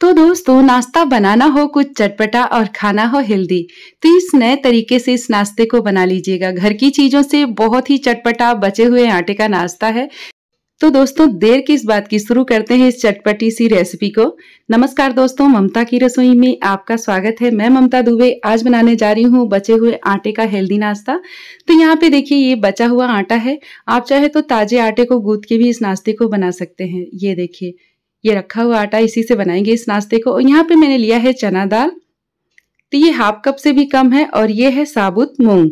तो दोस्तों नाश्ता बनाना हो कुछ चटपटा और खाना हो हेल्दी तो इस नए तरीके से इस नाश्ते को बना लीजिएगा घर की चीज़ों से बहुत ही चटपटा बचे हुए आटे का नाश्ता है तो दोस्तों देर किस बात की शुरू करते हैं इस चटपटी सी रेसिपी को नमस्कार दोस्तों ममता की रसोई में आपका स्वागत है मैं ममता दुबे आज बनाने जा रही हूँ बचे हुए आटे का हेल्दी नाश्ता तो यहाँ पे देखिए ये बचा हुआ आटा है आप चाहे तो ताजे आटे को गूंथ के भी इस नाश्ते को बना सकते हैं ये देखिए ये रखा हुआ आटा इसी से बनाएंगे इस नाश्ते को और यहाँ पे मैंने लिया है चना दाल तो ये हाफ कप से भी कम है और ये है साबुत मूंग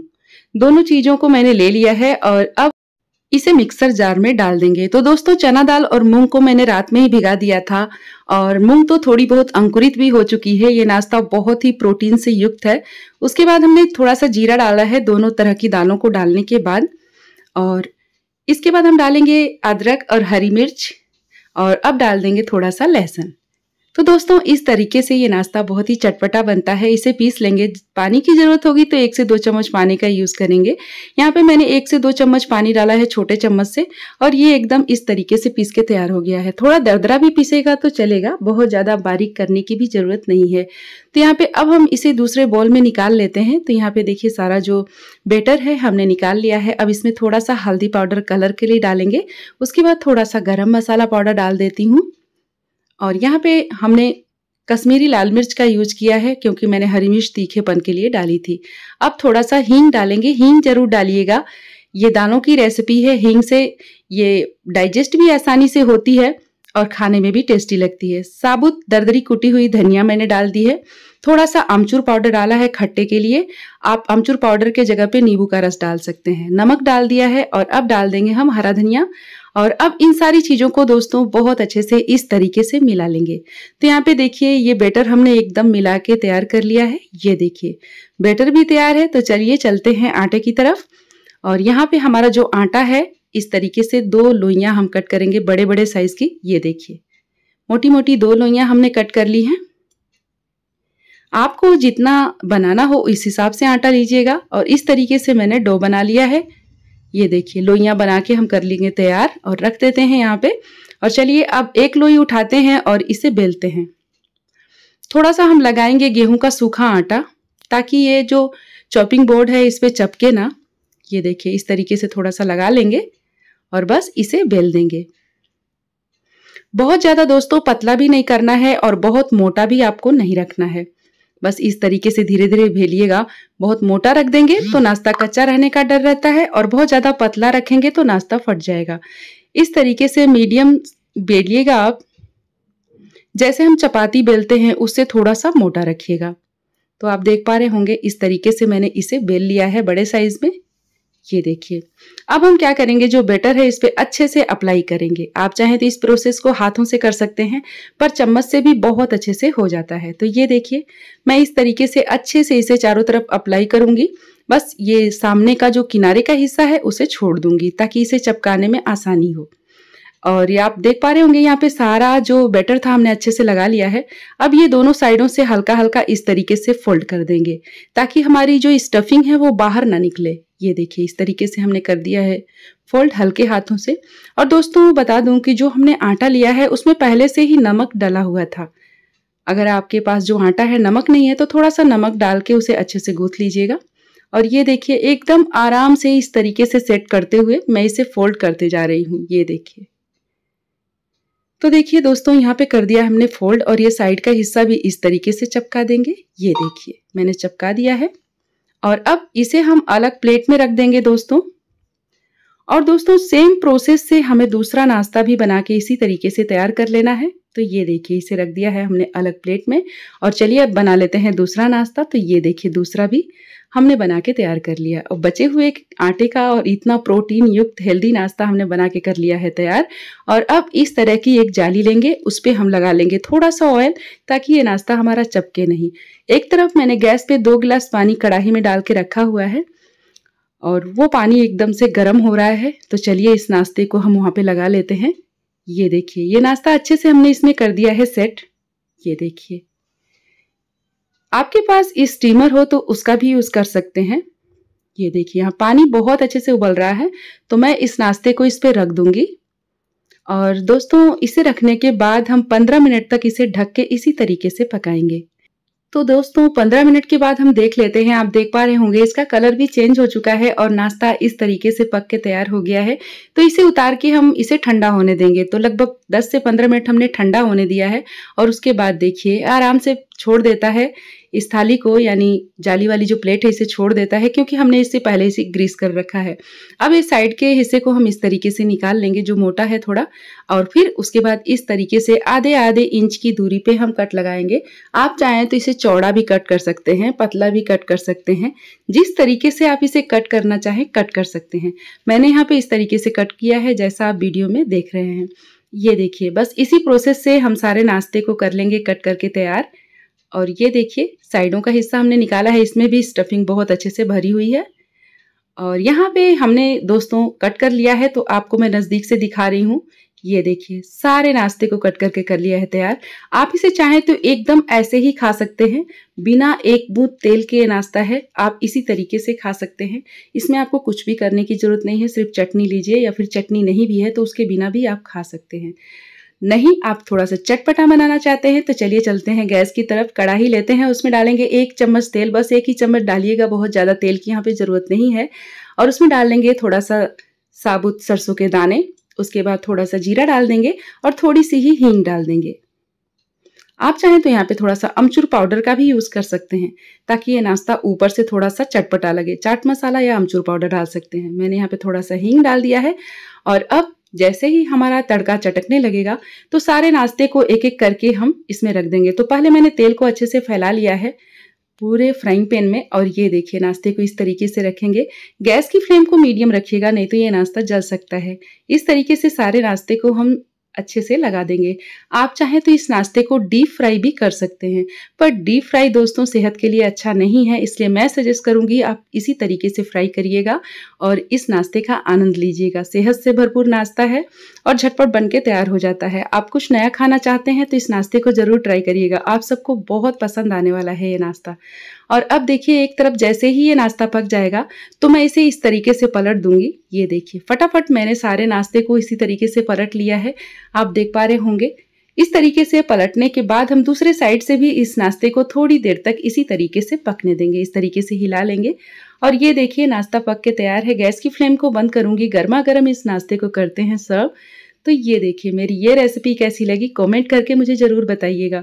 दोनों चीज़ों को मैंने ले लिया है और अब इसे मिक्सर जार में डाल देंगे तो दोस्तों चना दाल और मूंग को मैंने रात में ही भिगा दिया था और मूंग तो थोड़ी बहुत अंकुरित भी हो चुकी है ये नाश्ता बहुत ही प्रोटीन से युक्त है उसके बाद हमने थोड़ा सा जीरा डाला है दोनों तरह की दालों को डालने के बाद और इसके बाद हम डालेंगे अदरक और हरी मिर्च और अब डाल देंगे थोड़ा सा लहसुन तो दोस्तों इस तरीके से ये नाश्ता बहुत ही चटपटा बनता है इसे पीस लेंगे पानी की ज़रूरत होगी तो एक से दो चम्मच पानी का यूज़ करेंगे यहाँ पे मैंने एक से दो चम्मच पानी डाला है छोटे चम्मच से और ये एकदम इस तरीके से पीस के तैयार हो गया है थोड़ा दरदरा भी पीसेगा तो चलेगा बहुत ज़्यादा बारीक करने की भी ज़रूरत नहीं है तो यहाँ पे अब हम इसे दूसरे बॉल में निकाल लेते हैं तो यहाँ पे देखिए सारा जो बेटर है हमने निकाल लिया है अब इसमें थोड़ा सा हल्दी पाउडर कलर के लिए डालेंगे उसके बाद थोड़ा सा गरम मसाला पाउडर डाल देती हूँ और यहाँ पे हमने कश्मीरी लाल मिर्च का यूज किया है क्योंकि मैंने हरी मिर्च तीखेपन के लिए डाली थी अब थोड़ा सा हींग डालेंगे हींग जरूर डालिएगा ये दालों की रेसिपी है हींग से ये डाइजेस्ट भी आसानी से होती है और खाने में भी टेस्टी लगती है साबुत दरदरी कुटी हुई धनिया मैंने डाल दी है थोड़ा सा आमचूर पाउडर डाला है खट्टे के लिए आप आमचूर पाउडर के जगह पे नींबू का रस डाल सकते हैं नमक डाल दिया है और अब डाल देंगे हम हरा धनिया और अब इन सारी चीज़ों को दोस्तों बहुत अच्छे से इस तरीके से मिला लेंगे तो यहाँ पे देखिए ये बैटर हमने एकदम मिला के तैयार कर लिया है ये देखिए बैटर भी तैयार है तो चलिए चलते हैं आटे की तरफ और यहाँ पे हमारा जो आटा है इस तरीके से दो लोइयाँ हम कट करेंगे बड़े बड़े साइज़ की ये देखिए मोटी मोटी दो लोइयाँ हमने कट कर ली हैं आपको जितना बनाना हो इस हिसाब से आटा लीजिएगा और इस तरीके से मैंने डो बना लिया है ये देखिए लोइयाँ बना के हम कर लेंगे तैयार और रख देते हैं यहाँ पे और चलिए अब एक लोई उठाते हैं और इसे बेलते हैं थोड़ा सा हम लगाएंगे गेहूं का सूखा आटा ताकि ये जो चॉपिंग बोर्ड है इस पर चपके ना ये देखिए इस तरीके से थोड़ा सा लगा लेंगे और बस इसे बेल देंगे बहुत ज़्यादा दोस्तों पतला भी नहीं करना है और बहुत मोटा भी आपको नहीं रखना है बस इस तरीके से धीरे धीरे भेलिएगा बहुत मोटा रख देंगे तो नाश्ता कच्चा रहने का डर रहता है और बहुत ज़्यादा पतला रखेंगे तो नाश्ता फट जाएगा इस तरीके से मीडियम बेलिएगा आप जैसे हम चपाती बेलते हैं उससे थोड़ा सा मोटा रखिएगा तो आप देख पा रहे होंगे इस तरीके से मैंने इसे बेल लिया है बड़े साइज में ये देखिए अब हम क्या करेंगे जो बेटर है इस पर अच्छे से अप्लाई करेंगे आप चाहें तो इस प्रोसेस को हाथों से कर सकते हैं पर चम्मच से भी बहुत अच्छे से हो जाता है तो ये देखिए मैं इस तरीके से अच्छे से इसे चारों तरफ अप्लाई करूँगी बस ये सामने का जो किनारे का हिस्सा है उसे छोड़ दूंगी ताकि इसे चपकाने में आसानी हो और ये आप देख पा रहे होंगे यहाँ पे सारा जो बैटर था हमने अच्छे से लगा लिया है अब ये दोनों साइडों से हल्का हल्का इस तरीके से फोल्ड कर देंगे ताकि हमारी जो स्टफिंग है वो बाहर ना निकले ये देखिए इस तरीके से हमने कर दिया है फोल्ड हल्के हाथों से और दोस्तों बता दूं कि जो हमने आटा लिया है उसमें पहले से ही नमक डला हुआ था अगर आपके पास जो आटा है नमक नहीं है तो थोड़ा सा नमक डाल के उसे अच्छे से गूथ लीजिएगा और ये देखिए एकदम आराम से इस तरीके से सेट करते हुए मैं इसे फोल्ड करते जा रही हूँ ये देखिए तो देखिए दोस्तों यहाँ पे कर दिया हमने फोल्ड और ये साइड का हिस्सा भी इस तरीके से चपका देंगे ये देखिए मैंने चपका दिया है और अब इसे हम अलग प्लेट में रख देंगे दोस्तों और दोस्तों सेम प्रोसेस से हमें दूसरा नाश्ता भी बना के इसी तरीके से तैयार कर लेना है तो ये देखिए इसे रख दिया है हमने अलग प्लेट में और चलिए अब बना लेते हैं दूसरा नाश्ता तो ये देखिए दूसरा भी हमने बना के तैयार कर लिया और बचे हुए आटे का और इतना प्रोटीन युक्त हेल्दी नाश्ता हमने बना के कर लिया है तैयार और अब इस तरह की एक जाली लेंगे उस पर हम लगा लेंगे थोड़ा सा ऑयल ताकि ये नाश्ता हमारा चपके नहीं एक तरफ मैंने गैस पे दो गिलास पानी कड़ाही में डाल के रखा हुआ है और वो पानी एकदम से गर्म हो रहा है तो चलिए इस नाश्ते को हम वहाँ पे लगा लेते हैं ये देखिए ये नाश्ता अच्छे से हमने इसमें कर दिया है सेट ये देखिए आपके पास स्टीमर हो तो उसका भी यूज़ कर सकते हैं ये देखिए यहाँ पानी बहुत अच्छे से उबल रहा है तो मैं इस नाश्ते को इस पर रख दूंगी और दोस्तों इसे रखने के बाद हम 15 मिनट तक इसे ढक के इसी तरीके से पकाएंगे तो दोस्तों 15 मिनट के बाद हम देख लेते हैं आप देख पा रहे होंगे इसका कलर भी चेंज हो चुका है और नाश्ता इस तरीके से पक के तैयार हो गया है तो इसे उतार के हम इसे ठंडा होने देंगे तो लगभग दस से पंद्रह मिनट हमने ठंडा होने दिया है और उसके बाद देखिए आराम से छोड़ देता है इस थाली को यानी जाली वाली जो प्लेट है इसे छोड़ देता है क्योंकि हमने इससे पहले इसे ग्रीस कर रखा है अब इस साइड के हिस्से को हम इस तरीके से निकाल लेंगे जो मोटा है थोड़ा और फिर उसके बाद इस तरीके से आधे आधे इंच की दूरी पे हम कट लगाएंगे आप चाहें तो इसे चौड़ा भी कट कर सकते हैं पतला भी कट कर सकते हैं जिस तरीके से आप इसे कट करना चाहें कट कर सकते हैं मैंने यहाँ पर इस तरीके से कट किया है जैसा आप वीडियो में देख रहे हैं ये देखिए बस इसी प्रोसेस से हम सारे नाश्ते को कर लेंगे कट करके तैयार और ये देखिए साइडों का हिस्सा हमने निकाला है इसमें भी स्टफिंग बहुत अच्छे से भरी हुई है और यहाँ पे हमने दोस्तों कट कर लिया है तो आपको मैं नज़दीक से दिखा रही हूँ ये देखिए सारे नाश्ते को कट करके कर लिया है तैयार आप इसे चाहें तो एकदम ऐसे ही खा सकते हैं बिना एक बूंद तेल के नाश्ता है आप इसी तरीके से खा सकते हैं इसमें आपको कुछ भी करने की ज़रूरत नहीं है सिर्फ चटनी लीजिए या फिर चटनी नहीं भी है तो उसके बिना भी आप खा सकते हैं नहीं आप थोड़ा सा चटपटा बनाना चाहते हैं तो चलिए चलते हैं गैस की तरफ कड़ाही लेते हैं उसमें डालेंगे एक चम्मच तेल बस एक ही चम्मच डालिएगा बहुत ज़्यादा तेल की यहाँ पर ज़रूरत नहीं है और उसमें डाल लेंगे थोड़ा सा साबुत सरसों के दाने उसके बाद थोड़ा सा जीरा डाल देंगे और थोड़ी सी ही हींग डाल देंगे आप चाहें तो यहाँ पे थोड़ा सा अमचूर पाउडर का भी यूज़ कर सकते हैं ताकि ये नाश्ता ऊपर से थोड़ा सा चटपटा लगे चाट मसाला या अमचूर पाउडर डाल सकते हैं मैंने यहाँ पे थोड़ा सा हींग डाल दिया है और अब जैसे ही हमारा तड़का चटकने लगेगा तो सारे नाश्ते को एक एक करके हम इसमें रख देंगे तो पहले मैंने तेल को अच्छे से फैला लिया है पूरे फ्राइंग पैन में और ये देखिए नाश्ते को इस तरीके से रखेंगे गैस की फ्लेम को मीडियम रखिएगा नहीं तो ये नाश्ता जल सकता है इस तरीके से सारे नाश्ते को हम अच्छे से लगा देंगे आप चाहें तो इस नाश्ते को डीप फ्राई भी कर सकते हैं पर डीप फ्राई दोस्तों सेहत के लिए अच्छा नहीं है इसलिए मैं सजेस्ट करूंगी आप इसी तरीके से फ्राई करिएगा और इस नाश्ते का आनंद लीजिएगा सेहत से भरपूर नाश्ता है और झटपट बन के तैयार हो जाता है आप कुछ नया खाना चाहते हैं तो इस नाश्ते को ज़रूर ट्राई करिएगा आप सबको बहुत पसंद आने वाला है ये नाश्ता और अब देखिए एक तरफ जैसे ही ये नाश्ता पक जाएगा तो मैं इसे इस तरीके से पलट दूंगी ये देखिए फटाफट मैंने सारे नाश्ते को इसी तरीके से पलट लिया है आप देख पा रहे होंगे इस तरीके से पलटने के बाद हम दूसरे साइड से भी इस नाश्ते को थोड़ी देर तक इसी तरीके से पकने देंगे इस तरीके से हिला लेंगे और ये देखिए नाश्ता पक के तैयार है गैस की फ्लेम को बंद करूँगी गर्मा गर्म इस नाश्ते को करते हैं सर्व तो ये देखिए मेरी ये रेसिपी कैसी लगी कमेंट करके मुझे ज़रूर बताइएगा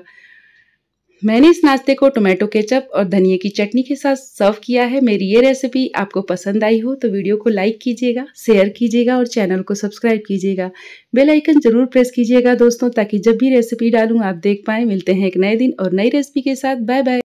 मैंने इस नाश्ते को टोमेटो केचप और धनिया की चटनी के साथ सर्व किया है मेरी ये रेसिपी आपको पसंद आई हो तो वीडियो को लाइक कीजिएगा शेयर कीजिएगा और चैनल को सब्सक्राइब कीजिएगा बेल आइकन जरूर प्रेस कीजिएगा दोस्तों ताकि जब भी रेसिपी डालूँ आप देख पाएँ मिलते हैं एक नए दिन और नई रेसिपी के साथ बाय बाय